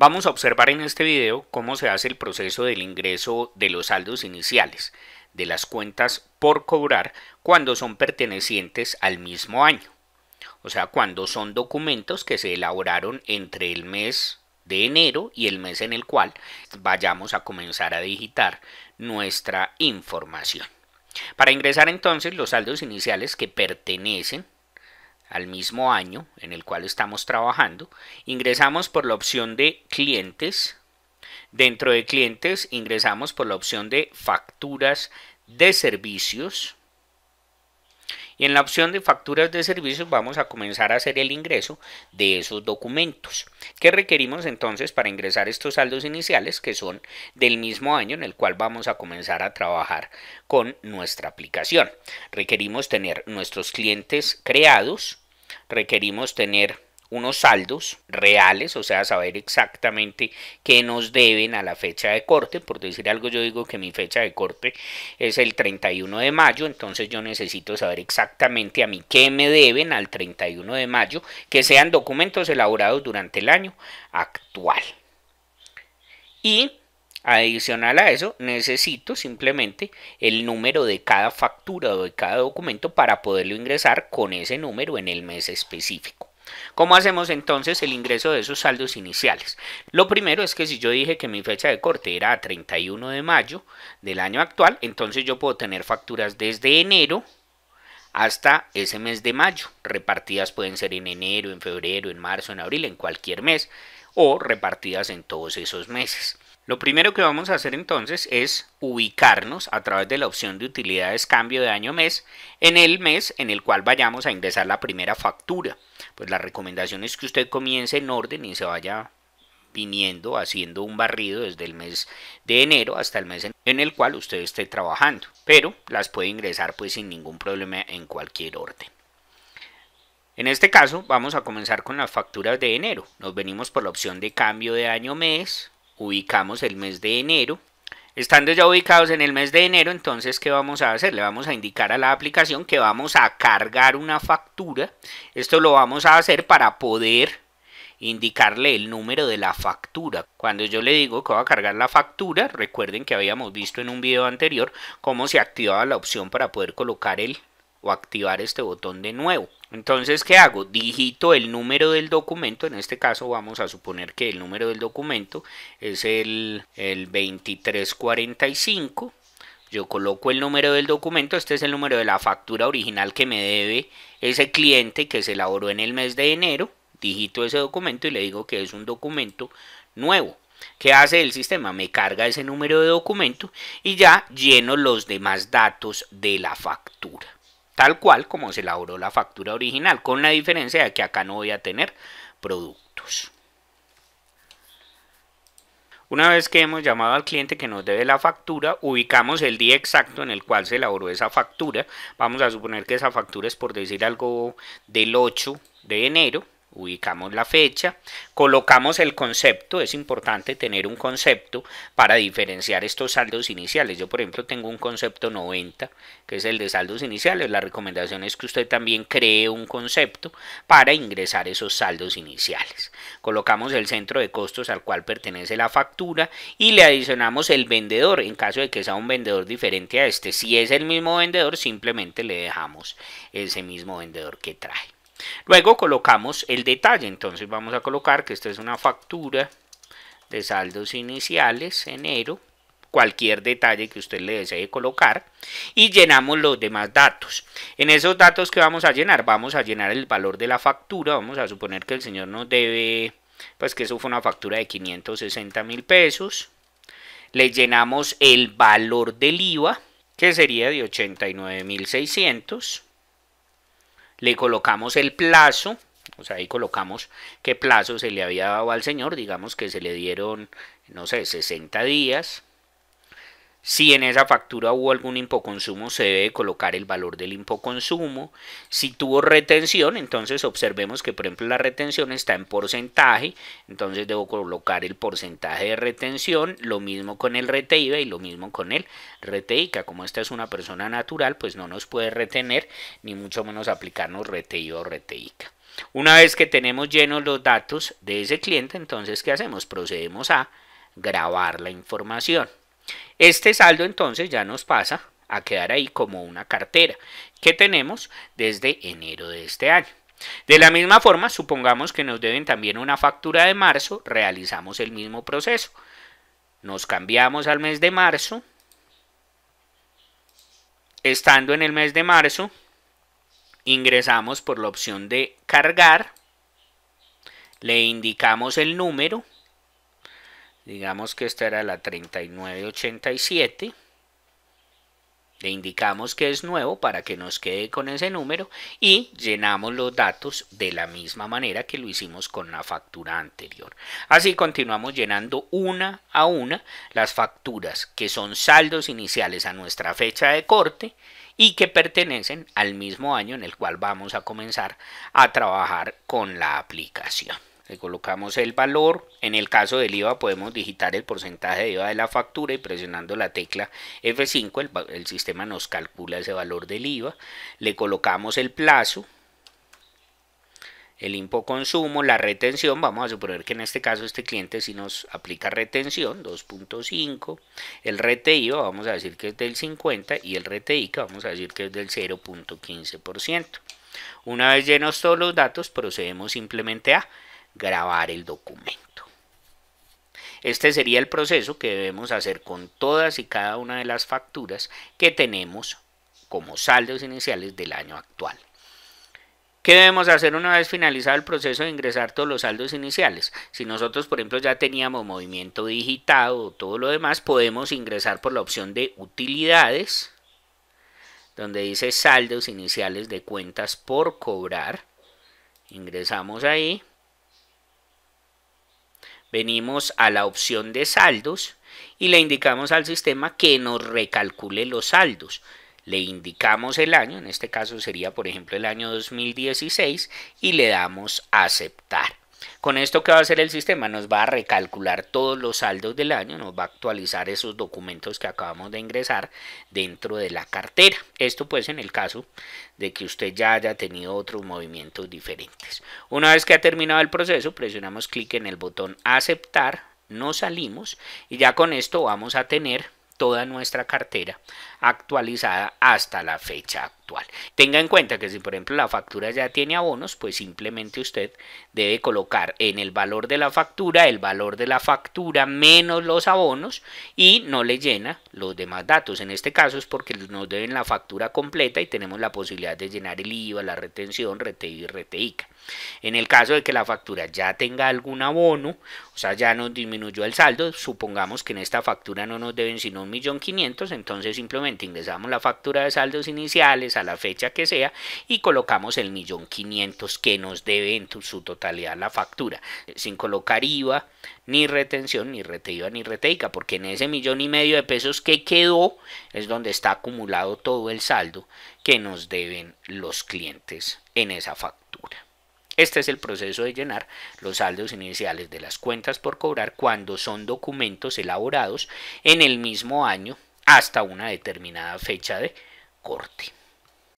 Vamos a observar en este video cómo se hace el proceso del ingreso de los saldos iniciales de las cuentas por cobrar cuando son pertenecientes al mismo año, o sea, cuando son documentos que se elaboraron entre el mes de enero y el mes en el cual vayamos a comenzar a digitar nuestra información. Para ingresar entonces los saldos iniciales que pertenecen al mismo año en el cual estamos trabajando, ingresamos por la opción de clientes. Dentro de clientes ingresamos por la opción de facturas de servicios. Y en la opción de facturas de servicios vamos a comenzar a hacer el ingreso de esos documentos. que requerimos entonces para ingresar estos saldos iniciales que son del mismo año en el cual vamos a comenzar a trabajar con nuestra aplicación? Requerimos tener nuestros clientes creados, requerimos tener unos saldos reales, o sea, saber exactamente qué nos deben a la fecha de corte. Por decir algo, yo digo que mi fecha de corte es el 31 de mayo, entonces yo necesito saber exactamente a mí qué me deben al 31 de mayo, que sean documentos elaborados durante el año actual. Y Adicional a eso, necesito simplemente el número de cada factura o de cada documento para poderlo ingresar con ese número en el mes específico. ¿Cómo hacemos entonces el ingreso de esos saldos iniciales? Lo primero es que si yo dije que mi fecha de corte era 31 de mayo del año actual, entonces yo puedo tener facturas desde enero hasta ese mes de mayo. Repartidas pueden ser en enero, en febrero, en marzo, en abril, en cualquier mes o repartidas en todos esos meses. Lo primero que vamos a hacer entonces es ubicarnos a través de la opción de utilidades cambio de año mes en el mes en el cual vayamos a ingresar la primera factura. Pues la recomendación es que usted comience en orden y se vaya viniendo haciendo un barrido desde el mes de enero hasta el mes en el cual usted esté trabajando, pero las puede ingresar pues sin ningún problema en cualquier orden. En este caso vamos a comenzar con las facturas de enero. Nos venimos por la opción de cambio de año mes, ubicamos el mes de enero. Estando ya ubicados en el mes de enero, entonces, ¿qué vamos a hacer? Le vamos a indicar a la aplicación que vamos a cargar una factura. Esto lo vamos a hacer para poder indicarle el número de la factura. Cuando yo le digo que va a cargar la factura, recuerden que habíamos visto en un video anterior cómo se activaba la opción para poder colocar el o activar este botón de nuevo. Entonces, ¿qué hago? Digito el número del documento, en este caso vamos a suponer que el número del documento es el, 2345. Yo coloco el número del documento, este es el número de la factura original que me debe ese cliente que se elaboró en el mes de enero. Digito ese documento y le digo que es un documento nuevo. ¿Qué hace el sistema? Me carga ese número de documento y ya lleno los demás datos de la factura tal cual como se elaboró la factura original, con la diferencia de que acá no voy a tener productos. Una vez que hemos llamado al cliente que nos debe la factura, ubicamos el día exacto en el cual se elaboró esa factura. Vamos a suponer que esa factura es, por decir algo, del 8 de enero ubicamos la fecha, colocamos el concepto, es importante tener un concepto para diferenciar estos saldos iniciales. Yo, por ejemplo, tengo un concepto 90, que es el de saldos iniciales. La recomendación es que usted también cree un concepto para ingresar esos saldos iniciales. Colocamos el centro de costos al cual pertenece la factura y le adicionamos el vendedor, en caso de que sea un vendedor diferente a este. Si es el mismo vendedor, simplemente le dejamos ese mismo vendedor que trae. Luego colocamos el detalle, entonces vamos a colocar que esta es una factura de saldos iniciales, enero, cualquier detalle que usted le desee colocar y llenamos los demás datos. En esos datos que vamos a llenar, vamos a llenar el valor de la factura, vamos a suponer que el señor nos debe, pues que eso fue una factura de 560 mil pesos, le llenamos el valor del IVA, que sería de 89 mil 600 le colocamos el plazo, o sea, ahí colocamos qué plazo se le había dado al señor, digamos que se le dieron, no sé, 60 días, si en esa factura hubo algún impoconsumo, se debe colocar el valor del impoconsumo. Si tuvo retención, entonces observemos que, por ejemplo, la retención está en porcentaje, entonces debo colocar el porcentaje de retención, lo mismo con el RTIVA y lo mismo con el RTICA. Como esta es una persona natural, pues no nos puede retener, ni mucho menos aplicarnos RTIVA o RTICA. Una vez que tenemos llenos los datos de ese cliente, entonces, ¿qué hacemos? Procedemos a grabar la información. Este saldo entonces ya nos pasa a quedar ahí como una cartera que tenemos desde enero de este año. De la misma forma, supongamos que nos deben también una factura de marzo, realizamos el mismo proceso. Nos cambiamos al mes de marzo. Estando en el mes de marzo, ingresamos por la opción de cargar, le indicamos el número, digamos que esta era la 3987, le indicamos que es nuevo para que nos quede con ese número y llenamos los datos de la misma manera que lo hicimos con la factura anterior. Así continuamos llenando una a una las facturas que son saldos iniciales a nuestra fecha de corte y que pertenecen al mismo año en el cual vamos a comenzar a trabajar con la aplicación. Le colocamos el valor. En el caso del IVA podemos digitar el porcentaje de IVA de la factura y presionando la tecla F5 el, sistema nos calcula ese valor del IVA. Le colocamos el plazo, el consumo la retención, vamos a suponer que en este caso este cliente sí nos aplica retención, 2.5, el rete vamos a decir que es del 50 y el rete vamos a decir que es del 0.15%. Una vez llenos todos los datos procedemos simplemente a grabar el documento. Este sería el proceso que debemos hacer con todas y cada una de las facturas que tenemos como saldos iniciales del año actual. ¿Qué debemos hacer una vez finalizado el proceso de ingresar todos los saldos iniciales? Si nosotros, por ejemplo, ya teníamos movimiento digitado o todo lo demás, podemos ingresar por la opción de utilidades, donde dice saldos iniciales de cuentas por cobrar. Ingresamos ahí venimos a la opción de saldos y le indicamos al sistema que nos recalcule los saldos. Le indicamos el año, en este caso sería por ejemplo el año 2016, y le damos a aceptar. Con esto, ¿qué va a hacer el sistema? Nos va a recalcular todos los saldos del año, nos va a actualizar esos documentos que acabamos de ingresar dentro de la cartera. Esto pues en el caso de que usted ya haya tenido otros movimientos diferentes. Una vez que ha terminado el proceso, presionamos clic en el botón aceptar, nos salimos y ya con esto vamos a tener toda nuestra cartera actualizada hasta la fecha Tenga en cuenta que si por ejemplo la factura ya tiene abonos, pues simplemente usted debe colocar en el valor de la factura el valor de la factura menos los abonos y no le llena los demás datos. En este caso es porque nos deben la factura completa y tenemos la posibilidad de llenar el IVA, la retención, RTI y RTICA. En el caso de que la factura ya tenga algún abono, o sea, ya nos disminuyó el saldo, supongamos que en esta factura no nos deben sino 1.500.000, entonces simplemente ingresamos la factura de saldos iniciales, la fecha que sea y colocamos el millón quinientos que nos debe en su totalidad la factura, sin colocar IVA, ni retención, ni IVA ni reteica, porque en ese millón y medio de pesos que quedó es donde está acumulado todo el saldo que nos deben los clientes en esa factura. Este es el proceso de llenar los saldos iniciales de las cuentas por cobrar cuando son documentos elaborados en el mismo año hasta una determinada fecha de corte.